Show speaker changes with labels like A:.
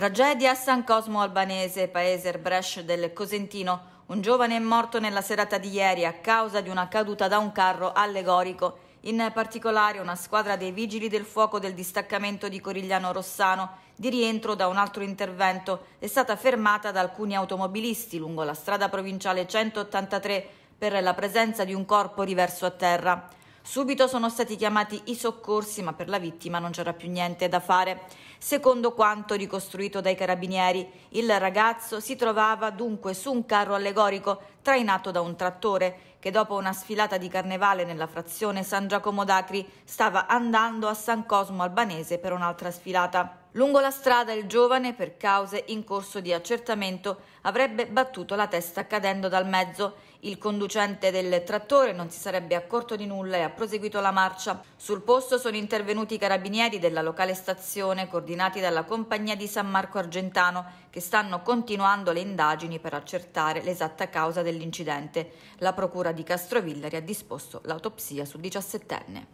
A: Tragedia a San Cosmo Albanese, paese Erbresh del Cosentino. Un giovane è morto nella serata di ieri a causa di una caduta da un carro allegorico. In particolare una squadra dei vigili del fuoco del distaccamento di Corigliano Rossano, di rientro da un altro intervento, è stata fermata da alcuni automobilisti lungo la strada provinciale 183 per la presenza di un corpo riverso a terra. Subito sono stati chiamati i soccorsi, ma per la vittima non c'era più niente da fare. Secondo quanto ricostruito dai carabinieri, il ragazzo si trovava dunque su un carro allegorico trainato da un trattore che dopo una sfilata di carnevale nella frazione San Giacomo d'Acri stava andando a San Cosmo Albanese per un'altra sfilata. Lungo la strada il giovane, per cause in corso di accertamento, avrebbe battuto la testa cadendo dal mezzo. Il conducente del trattore non si sarebbe accorto di nulla e ha proseguito la marcia. Sul posto sono intervenuti i carabinieri della locale stazione, coordinati dalla compagnia di San Marco Argentano, che stanno continuando le indagini per accertare l'esatta causa dell'incidente. La procura di Castrovillari ha disposto l'autopsia sul diciassettenne.